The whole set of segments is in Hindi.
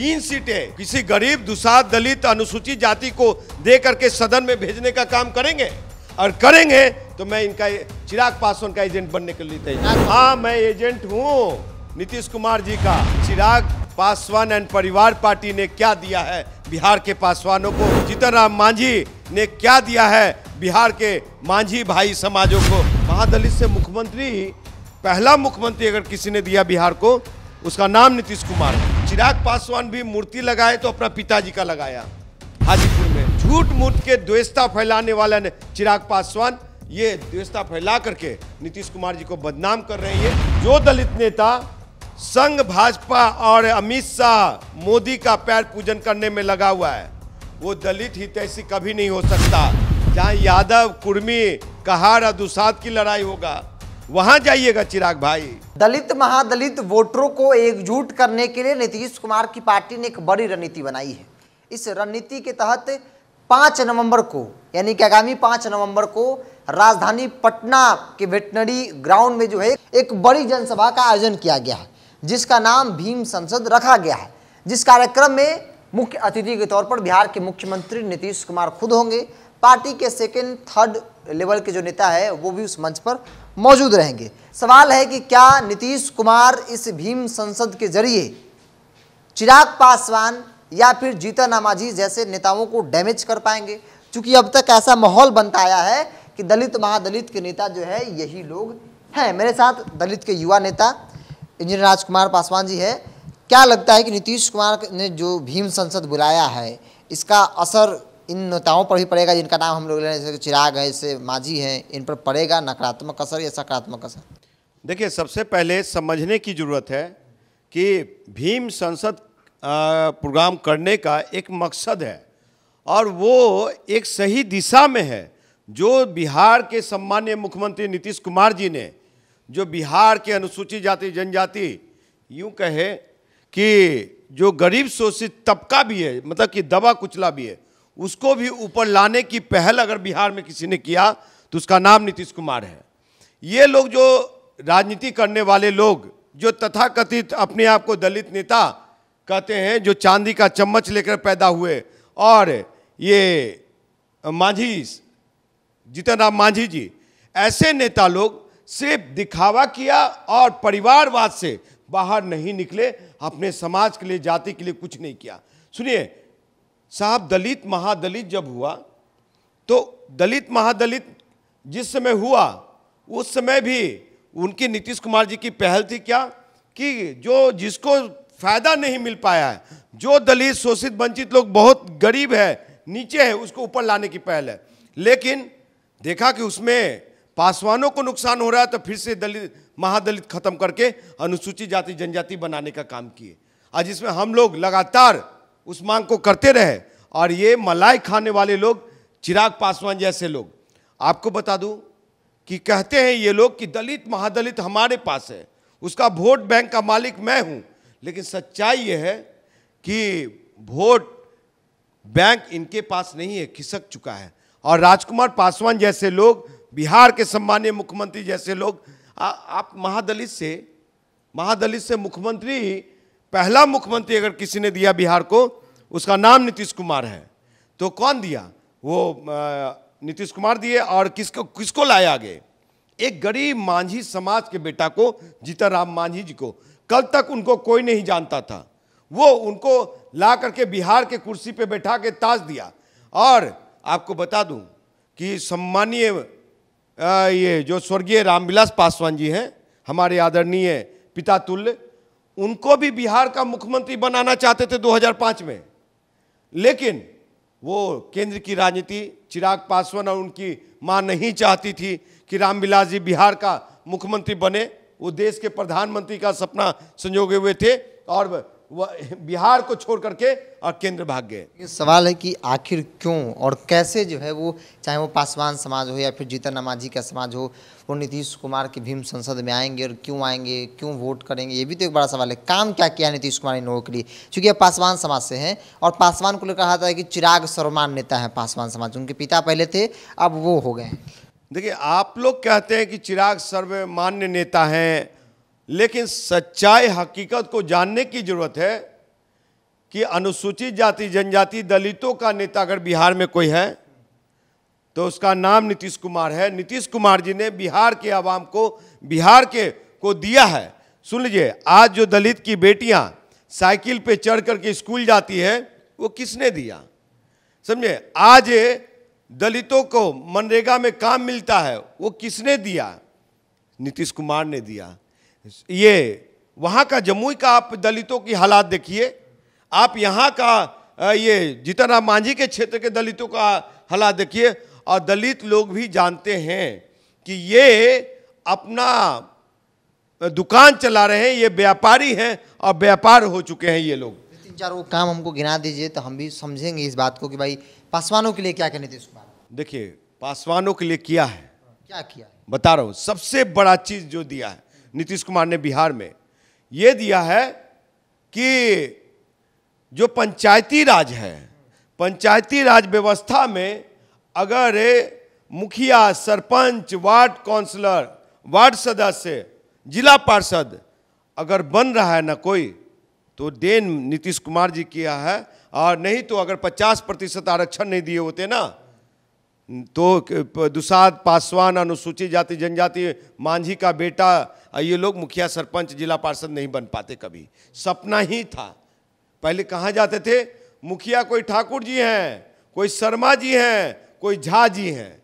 तीन सीटें किसी गरीब दुसाध दलित अनुसूचित जाति को दे करके सदन में भेजने का काम करेंगे और करेंगे तो मैं इनका चिराग पासवान का एजेंट बनने के लिए तैयार हाँ मैं एजेंट हूँ नीतीश कुमार जी का चिराग पासवान एंड परिवार पार्टी ने क्या दिया है बिहार के पासवानों को जीतन राम मांझी ने क्या दिया है बिहार के मांझी भाई समाजों को महादलित से मुख्यमंत्री पहला मुख्यमंत्री अगर किसी ने दिया बिहार को उसका नाम नीतीश कुमार चिराग पासवान भी मूर्ति लगाए तो अपना पिताजी का लगाया हाजीपुर में झूठ मूठ के द्वेषता फैलाने वाला ने चिराग पासवान ये द्वेषता फैला करके नीतीश कुमार जी को बदनाम कर रहे हैं जो दलित नेता संघ भाजपा और अमित शाह मोदी का पैर पूजन करने में लगा हुआ है वो दलित ऐसी कभी नहीं हो सकता जहाँ यादव कुर्मी कहार और दुसाद की लड़ाई होगा वहां जाइएगा चिराग भाई दलित महादलित वोटरों को एकजुट करने के लिए नीतीश कुमार की पार्टी ने एक बड़ी रणनीति बनाई है इस रणनीति के तहत पाँच नवंबर को यानी कि आगामी पाँच नवंबर को राजधानी पटना के वेटनरी ग्राउंड में जो है एक बड़ी जनसभा का आयोजन किया गया है जिसका नाम भीम संसद रखा गया है जिस कार्यक्रम में मुख्य अतिथि के तौर पर बिहार के मुख्यमंत्री नीतीश कुमार खुद होंगे पार्टी के सेकेंड थर्ड लेवल के जो नेता है वो भी उस मंच पर मौजूद रहेंगे सवाल है कि क्या नीतीश कुमार इस भीम संसद के जरिए चिराग पासवान या फिर जीता नामाजी जैसे नेताओं को डैमेज कर पाएंगे क्योंकि अब तक ऐसा माहौल बनता आया है कि दलित महादलित के नेता जो है यही लोग हैं मेरे साथ दलित के युवा नेता इंजीनियर राजकुमार पासवान जी है क्या लगता है कि नीतीश कुमार ने जो भीम संसद बुलाया है इसका असर इन नेताओं पर भी पड़ेगा जिनका नाम हम लोग ले रहे हैं जैसे चिराग है जैसे माझी है इन पर पड़ेगा नकारात्मक असर या सकारात्मक असर देखिए सबसे पहले समझने की ज़रूरत है कि भीम संसद प्रोग्राम करने का एक मकसद है और वो एक सही दिशा में है जो बिहार के सम्मान्य मुख्यमंत्री नीतीश कुमार जी ने जो बिहार के अनुसूचित जाति जनजाति यूँ कहे कि जो गरीब शोषित तबका भी है मतलब कि दबा कुचला भी है उसको भी ऊपर लाने की पहल अगर बिहार में किसी ने किया तो उसका नाम नीतीश कुमार है ये लोग जो राजनीति करने वाले लोग जो तथाकथित अपने आप को दलित नेता कहते हैं जो चांदी का चम्मच लेकर पैदा हुए और ये मांझी जीतन राम मांझी जी ऐसे नेता लोग सिर्फ दिखावा किया और परिवारवाद से बाहर नहीं निकले अपने समाज के लिए जाति के लिए कुछ नहीं किया सुनिए साहब दलित महादलित जब हुआ तो दलित महादलित जिस समय हुआ उस समय भी उनकी नीतीश कुमार जी की पहल थी क्या कि जो जिसको फायदा नहीं मिल पाया है जो दलित शोषित वंचित लोग बहुत गरीब है नीचे है उसको ऊपर लाने की पहल है लेकिन देखा कि उसमें पासवानों को नुकसान हो रहा है तो फिर से दलित महादलित खत्म करके अनुसूचित जाति जनजाति बनाने का काम किए आज इसमें हम लोग लगातार उस मांग को करते रहे और ये मलाई खाने वाले लोग चिराग पासवान जैसे लोग आपको बता दूं कि कहते हैं ये लोग कि दलित महादलित हमारे पास है उसका वोट बैंक का मालिक मैं हूं लेकिन सच्चाई ये है कि वोट बैंक इनके पास नहीं है खिसक चुका है और राजकुमार पासवान जैसे लोग बिहार के सम्मान्य मुख्यमंत्री जैसे लोग आ, आप महादलित से महादलित से मुख्यमंत्री पहला मुख्यमंत्री अगर किसी ने दिया बिहार को उसका नाम नीतीश कुमार है तो कौन दिया वो नीतीश कुमार दिए और किसको किसको लाए आगे एक गरीब मांझी समाज के बेटा को राम मांझी जी को कल तक उनको कोई नहीं जानता था वो उनको ला करके बिहार के कुर्सी पे बैठा के ताज दिया और आपको बता दूं कि सम्मानीय ये जो स्वर्गीय रामविलास पासवान जी हैं हमारे आदरणीय पिता तुल्य उनको भी बिहार का मुख्यमंत्री बनाना चाहते थे 2005 में लेकिन वो केंद्र की राजनीति चिराग पासवान और उनकी मां नहीं चाहती थी कि रामविलास जी बिहार का मुख्यमंत्री बने वो देश के प्रधानमंत्री का सपना संजोगे हुए थे और बिहार को छोड़ करके और केंद्र भाग गए ये सवाल है कि आखिर क्यों और कैसे जो है वो चाहे वो पासवान समाज हो या फिर जीतन नमाजी का समाज हो वो नीतीश कुमार के भीम संसद में आएंगे और क्यों आएंगे क्यों वोट करेंगे ये भी तो एक बड़ा सवाल है काम क्या किया नीतीश कुमार इन लोगों के लिए चूंकि अब पासवान समाज से हैं और पासवान को लेकर आता है कि चिराग सरमान नेता है पासवान समाज उनके पिता पहले थे अब वो हो गए देखिए आप लोग कहते हैं कि चिराग सर्वमान्य नेता हैं लेकिन सच्चाई हकीकत को जानने की ज़रूरत है कि अनुसूचित जाति जनजाति दलितों का नेता अगर बिहार में कोई है तो उसका नाम नीतीश कुमार है नीतीश कुमार जी ने बिहार के आवाम को बिहार के को दिया है सुन लीजिए आज जो दलित की बेटियां साइकिल पे चढ़ करके स्कूल जाती है वो किसने दिया समझे आज दलितों को मनरेगा में काम मिलता है वो किसने दिया नीतीश कुमार ने दिया ये वहाँ का जमुई का आप दलितों की हालात देखिए आप यहाँ का ये जीतन राम मांझी के क्षेत्र के दलितों का हालात देखिए और दलित लोग भी जानते हैं कि ये अपना दुकान चला रहे हैं ये व्यापारी हैं और व्यापार हो चुके हैं ये लोग तीन चार वो काम हमको गिना दीजिए तो हम भी समझेंगे इस बात को कि भाई पासवानों के लिए क्या कहने नीतीश कुमार देखिए पासवानों के लिए किया है क्या किया है? बता रहा हूँ सबसे बड़ा चीज़ जो दिया है नीतीश कुमार ने बिहार में ये दिया है कि जो पंचायती राज है पंचायती राज व्यवस्था में अगर मुखिया सरपंच वार्ड काउंसलर वार्ड सदस्य जिला पार्षद अगर बन रहा है ना कोई तो देन नीतीश कुमार जी किया है और नहीं तो अगर 50 प्रतिशत आरक्षण नहीं दिए होते ना तो दुसाद पासवान अनुसूचित जाति जनजाति मांझी का बेटा और ये लोग मुखिया सरपंच जिला पार्षद नहीं बन पाते कभी सपना ही था पहले कहाँ जाते थे मुखिया कोई ठाकुर जी हैं कोई शर्मा जी हैं कोई झा जी हैं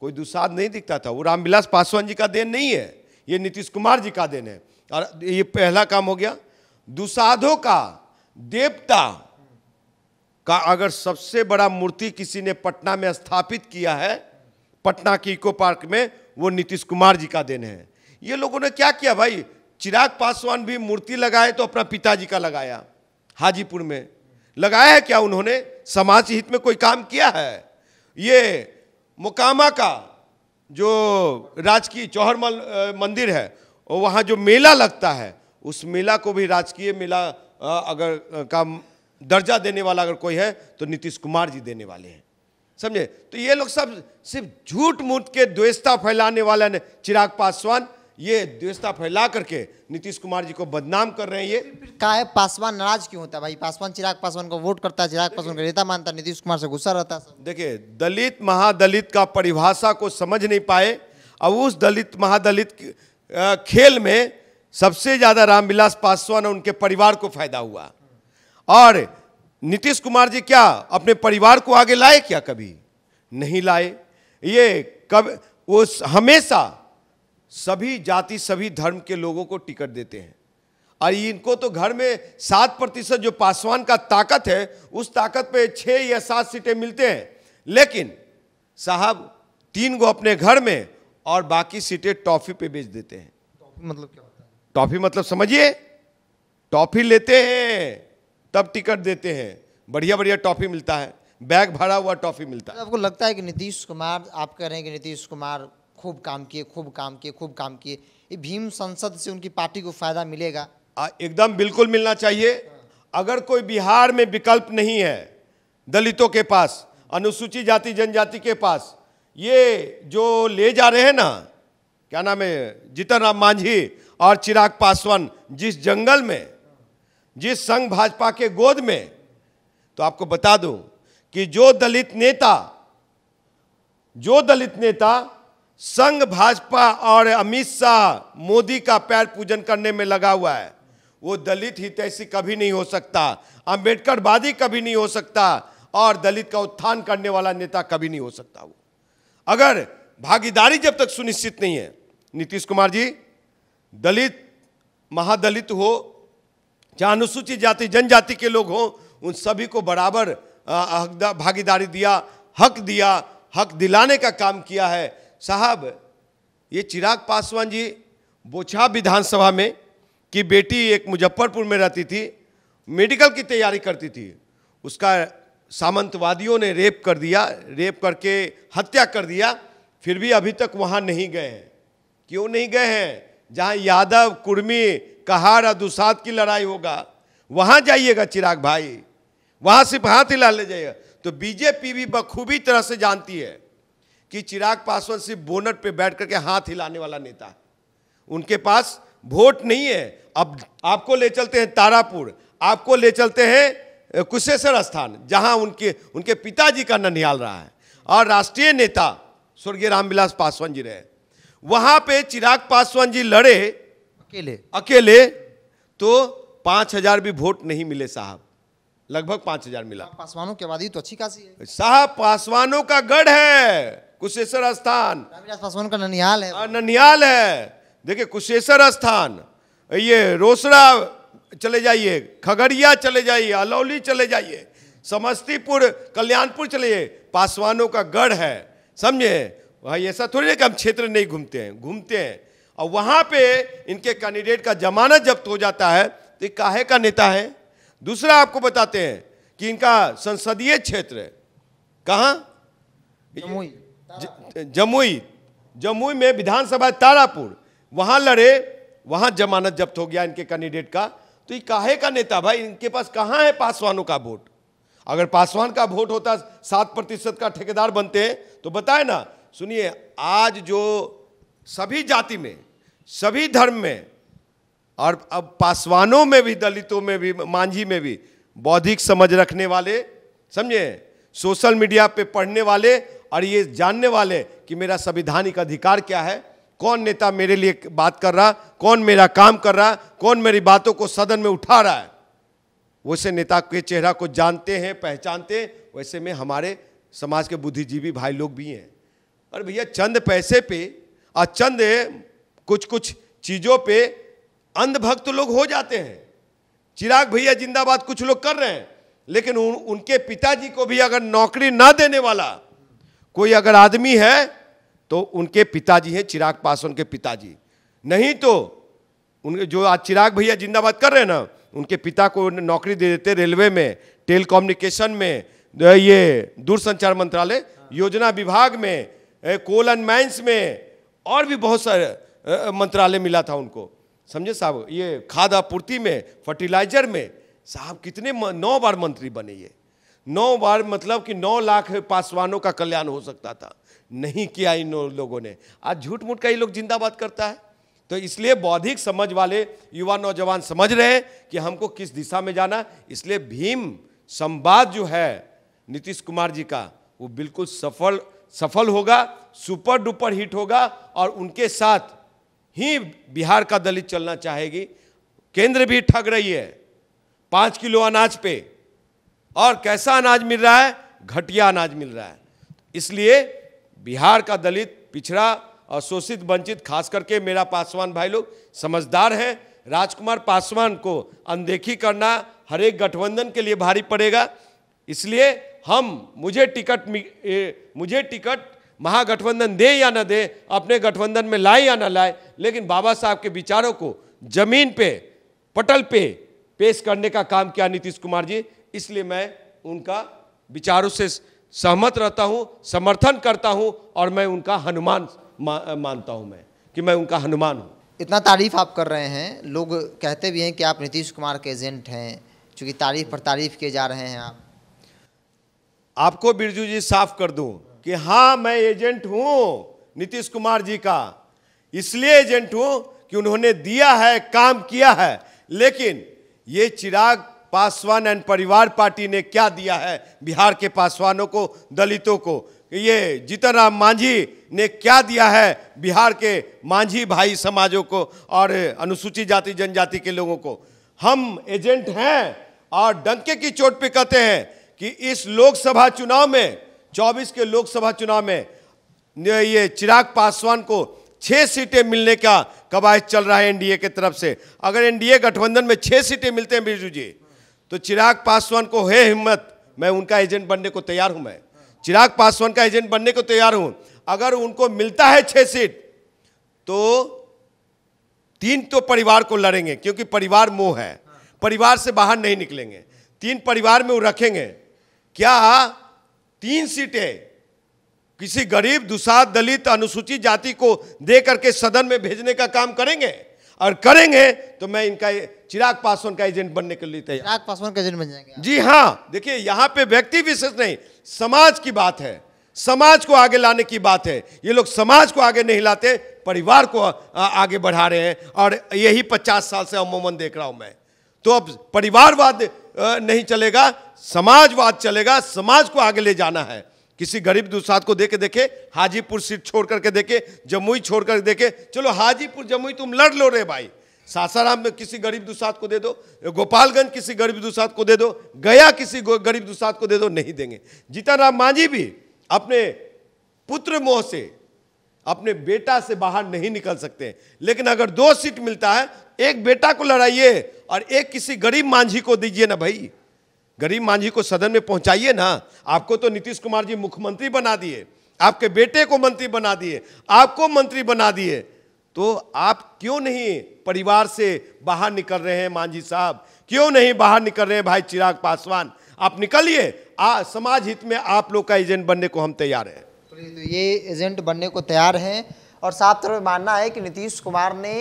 कोई दुसाद नहीं दिखता था वो रामविलास पासवान जी का देन नहीं है ये नीतीश कुमार जी का देन है और ये पहला काम हो गया दुसाधों का देवता का अगर सबसे बड़ा मूर्ति किसी ने पटना में स्थापित किया है पटना के इको पार्क में वो नीतीश कुमार जी का देन है ये लोगों ने क्या किया भाई चिराग पासवान भी मूर्ति लगाए तो अपना पिताजी का लगाया हाजीपुर में लगाया है क्या उन्होंने समाज हित में कोई काम किया है ये मुकामा का जो राजकीय चौहर मंदिर है और वहाँ जो मेला लगता है उस मेला को भी राजकीय मेला अगर का दर्जा देने वाला अगर कोई है तो नीतीश कुमार जी देने वाले हैं समझे तो ये लोग सब सिर्फ झूठ मूठ के द्वेषता फैलाने वाला ने चिराग पासवान ये द्वेषता फैला करके नीतीश कुमार जी को बदनाम कर रहे हैं ये का है पासवान नाराज क्यों होता है भाई पासवान चिराग पासवान को वोट करता है चिराग पासवान का नेता मानता नीतीश कुमार से गुस्सा रहता है देखिए दलित महादलित का परिभाषा को समझ नहीं पाए अब उस दलित महादलित खेल में सबसे ज़्यादा रामविलास पासवान और उनके परिवार को फायदा हुआ और नीतीश कुमार जी क्या अपने परिवार को आगे लाए क्या कभी नहीं लाए ये कब उस हमेशा सभी जाति सभी धर्म के लोगों को टिकट देते हैं और इनको तो घर में सात प्रतिशत जो पासवान का ताकत है उस ताकत पे छः या सात सीटें मिलते हैं लेकिन साहब तीन को अपने घर में और बाकी सीटें टॉफी पे बेच देते हैं टॉफी मतलब क्या होता है टॉफी मतलब समझिए टॉफी लेते हैं तब टिकट देते हैं बढ़िया बढ़िया टॉफी मिलता है बैग भरा हुआ टॉफी मिलता है आपको लगता है कि नीतीश कुमार आप कह रहे हैं कि नीतीश कुमार खूब काम किए खूब काम किए खूब काम किए ये भीम संसद से उनकी पार्टी को फायदा मिलेगा एकदम बिल्कुल मिलना चाहिए अगर कोई बिहार में विकल्प नहीं है दलितों के पास अनुसूचित जाति जनजाति के पास ये जो ले जा रहे हैं ना क्या नाम है जीतन राम मांझी और चिराग पासवान जिस जंगल में जिस संघ भाजपा के गोद में तो आपको बता दूं कि जो दलित नेता जो दलित नेता संघ भाजपा और अमित शाह मोदी का पैर पूजन करने में लगा हुआ है वो दलित हितैषी कभी नहीं हो सकता अम्बेडकरवादी कभी नहीं हो सकता और दलित का उत्थान करने वाला नेता कभी नहीं हो सकता वो अगर भागीदारी जब तक सुनिश्चित नहीं है नीतीश कुमार जी दलित महादलित हो चाहे अनुसूचित जाति जनजाति के लोग हों उन सभी को बराबर भागीदारी दिया हक दिया हक दिलाने का काम किया है साहब ये चिराग पासवान जी बोछा विधानसभा में की बेटी एक मुजफ्फरपुर में रहती थी मेडिकल की तैयारी करती थी उसका सामंतवादियों ने रेप कर दिया रेप करके हत्या कर दिया फिर भी अभी तक वहाँ नहीं गए हैं क्यों नहीं गए हैं जहाँ यादव कुर्मी कहार और दुसाद की लड़ाई होगा वहाँ जाइएगा चिराग भाई वहाँ सिर्फ हाथ हिला ले जाइएगा तो बीजेपी भी बखूबी तरह से जानती है कि चिराग पासवान सिर्फ बोनट पे बैठ करके हाथ हिलाने वाला नेता है उनके पास वोट नहीं है अब आपको ले चलते हैं तारापुर आपको ले चलते हैं कुशेश्वर स्थान जहां उनके उनके पिताजी का ननिहाल रहा है और राष्ट्रीय नेता स्वर्गीय रामविलास पासवान जी रहे वहां पे चिराग पासवान जी लड़े अकेले अकेले तो पांच हजार भी वोट नहीं मिले साहब लगभग पांच हजार मिला पासवानों के बाद तो अच्छी खासी है साहब पासवानों का गढ़ है कुशेश्वर स्थान पासवान का ननियाल है ननियाल है देखिए कुशेश्वर स्थान ये रोसड़ा चले जाइए खगड़िया चले जाइए अलौली चले जाइए समस्तीपुर कल्याणपुर चले जाइए पासवानों का गढ़ है समझे भाई ऐसा थोड़ी ना कि हम क्षेत्र नहीं घूमते हैं घूमते हैं और वहाँ पे इनके कैंडिडेट का जमानत जब्त हो जाता है तो काहे का नेता है दूसरा आपको बताते हैं कि इनका संसदीय क्षेत्र कहाँ जमुई जमुई में विधानसभा तारापुर वहां लड़े वहां जमानत जब्त हो गया इनके कैंडिडेट का तो ये काहे का नेता भाई इनके पास कहाँ है पासवानों का वोट अगर पासवान का वोट होता सात प्रतिशत का ठेकेदार बनते हैं तो बताए ना सुनिए आज जो सभी जाति में सभी धर्म में और अब पासवानों में भी दलितों में भी मांझी में भी बौद्धिक समझ रखने वाले समझे सोशल मीडिया पे पढ़ने वाले और ये जानने वाले कि मेरा संविधानिक अधिकार क्या है कौन नेता मेरे लिए बात कर रहा कौन मेरा काम कर रहा कौन मेरी बातों को सदन में उठा रहा है वैसे नेता के चेहरा को जानते हैं पहचानते हैं वैसे में हमारे समाज के बुद्धिजीवी भाई लोग भी हैं और भैया चंद पैसे पे और चंद कुछ कुछ चीज़ों पे अंधभक्त लोग हो जाते हैं चिराग भैया जिंदाबाद कुछ लोग कर रहे हैं लेकिन उन, उनके पिताजी को भी अगर नौकरी ना देने वाला कोई अगर आदमी है तो उनके पिताजी हैं चिराग पासवान के पिताजी नहीं तो उनके जो आज चिराग भैया जिंदाबाद कर रहे हैं ना उनके पिता को नौकरी दे देते रेलवे में कम्युनिकेशन में ये दूरसंचार मंत्रालय योजना विभाग में कोल एंड माइंस में और भी बहुत सारे मंत्रालय मिला था उनको समझे साहब ये खाद आपूर्ति में फर्टिलाइजर में साहब कितने नौ बार मंत्री बने ये नौ बार मतलब कि नौ लाख पासवानों का कल्याण हो सकता था नहीं किया इन लोगों ने आज झूठ मूठ का ही लोग जिंदाबाद करता है तो इसलिए बौद्धिक समझ वाले युवा नौजवान समझ रहे हैं कि हमको किस दिशा में जाना इसलिए भीम संवाद जो है नीतीश कुमार जी का वो बिल्कुल सफल सफल होगा सुपर डुपर हिट होगा और उनके साथ ही बिहार का दलित चलना चाहेगी केंद्र भी ठग रही है पाँच किलो अनाज पे और कैसा अनाज मिल रहा है घटिया अनाज मिल रहा है इसलिए बिहार का दलित पिछड़ा और शोषित वंचित खास करके मेरा पासवान भाई लोग समझदार हैं राजकुमार पासवान को अनदेखी करना हर एक गठबंधन के लिए भारी पड़ेगा इसलिए हम मुझे टिकट मुझे टिकट महागठबंधन दे या ना दे अपने गठबंधन में लाए या ना लाए लेकिन बाबा साहब के विचारों को जमीन पे पटल पे पेश करने का काम किया नीतीश कुमार जी इसलिए मैं उनका विचारों से सहमत रहता हूँ समर्थन करता हूँ और मैं उनका हनुमान मा, मानता हूँ मैं कि मैं उनका हनुमान हूँ इतना तारीफ आप कर रहे हैं लोग कहते भी हैं कि आप नीतीश कुमार के एजेंट हैं चूँकि तारीफ पर तारीफ किए जा रहे हैं आप आपको बिरजू जी साफ कर दूं कि हाँ मैं एजेंट हूं नीतीश कुमार जी का इसलिए एजेंट हूं कि उन्होंने दिया है काम किया है लेकिन ये चिराग पासवान एंड परिवार पार्टी ने क्या दिया है बिहार के पासवानों को दलितों को ये जीतन राम मांझी ने क्या दिया है बिहार के मांझी भाई समाजों को और अनुसूचित जाति जनजाति के लोगों को हम एजेंट हैं और डंके की चोट पे कहते हैं कि इस लोकसभा चुनाव में 24 के लोकसभा चुनाव में ये चिराग पासवान को छः सीटें मिलने का कवायद चल रहा है एनडीए के तरफ से अगर एनडीए गठबंधन में छः सीटें मिलते हैं बिरजू जी तो चिराग पासवान को है हिम्मत मैं उनका एजेंट बनने को तैयार हूं मैं चिराग पासवान का एजेंट बनने को तैयार हूं अगर उनको मिलता है छह सीट तो तीन तो परिवार को लड़ेंगे क्योंकि परिवार मोह है परिवार से बाहर नहीं निकलेंगे तीन परिवार में वो रखेंगे क्या तीन सीटें किसी गरीब दुसाद दलित अनुसूचित जाति को दे करके सदन में भेजने का काम करेंगे और करेंगे तो मैं इनका चिराग पासवान का एजेंट बनने के लिए तैयार चिराग पासवान का एजेंट बन जाएंगे जी हाँ देखिए यहाँ पे व्यक्ति विशेष नहीं समाज की बात है समाज को आगे लाने की बात है ये लोग समाज को आगे नहीं लाते परिवार को आगे बढ़ा रहे हैं और यही पचास साल से अमूमन देख रहा हूँ मैं तो अब परिवारवाद नहीं चलेगा समाजवाद चलेगा समाज को आगे ले जाना है किसी गरीब दुसाद को देखे देखे हाजीपुर सीट छोड़ करके देखे जमुई छोड़ कर देखे चलो हाजीपुर जमुई तुम लड़ लो रे भाई सासाराम में किसी गरीब दुसाद को दे दो गोपालगंज किसी गरीब दुसाद को दे दो गया किसी गरीब दुसाद को दे दो नहीं देंगे जीताराम मांझी भी अपने पुत्र मोह से अपने बेटा से बाहर नहीं निकल सकते लेकिन अगर दो सीट मिलता है एक बेटा को लड़ाइए और एक किसी गरीब मांझी को दीजिए ना भाई गरीब मांझी को सदन में पहुंचाइए ना आपको तो नीतीश कुमार जी मुख्यमंत्री बना दिए आपके बेटे को मंत्री बना दिए आपको मंत्री बना दिए तो आप क्यों नहीं परिवार से बाहर निकल रहे हैं मांझी साहब क्यों नहीं बाहर निकल रहे हैं भाई चिराग पासवान आप निकलिए समाज हित में आप लोग का एजेंट बनने को हम तैयार हैं तो ये एजेंट बनने को तैयार हैं और साफ तौर पर मानना है कि नीतीश कुमार ने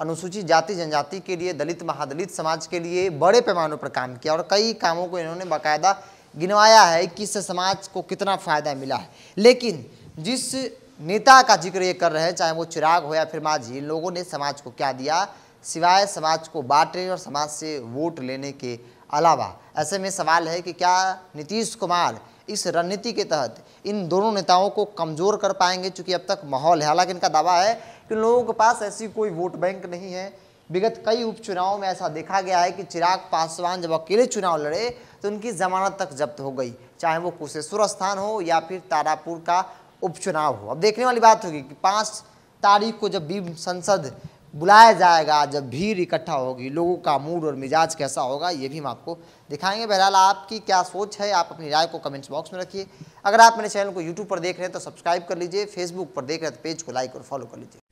अनुसूचित जाति जनजाति के लिए दलित महादलित समाज के लिए बड़े पैमाने पर काम किया और कई कामों को इन्होंने बाकायदा गिनवाया है कि इससे समाज को कितना फ़ायदा मिला है लेकिन जिस नेता का जिक्र ये कर रहे हैं चाहे वो चिराग हो या फिर माझी इन लोगों ने समाज को क्या दिया सिवाय समाज को बांटने और समाज से वोट लेने के अलावा ऐसे में सवाल है कि क्या नीतीश कुमार इस रणनीति के तहत इन दोनों नेताओं को कमज़ोर कर पाएंगे चूँकि अब तक माहौल है हालांकि इनका दावा है कि लोगों के पास ऐसी कोई वोट बैंक नहीं है विगत कई उपचुनावों में ऐसा देखा गया है कि चिराग पासवान जब अकेले चुनाव लड़े तो उनकी जमानत तक जब्त हो गई चाहे वो कुशेश्वर स्थान हो या फिर तारापुर का उपचुनाव हो अब देखने वाली बात होगी कि पाँच तारीख को जब भी संसद बुलाया जाएगा जब भीड़ इकट्ठा होगी लोगों का मूड और मिजाज कैसा होगा ये भी हम आपको दिखाएंगे बहरहाल आपकी क्या सोच है आप अपनी राय को कमेंट्स बॉक्स में रखिए अगर आप मेरे चैनल को यूट्यूब पर देख रहे हैं तो सब्सक्राइब कर लीजिए फेसबुक पर देख रहे हैं तो पेज को लाइक और फॉलो कर लीजिए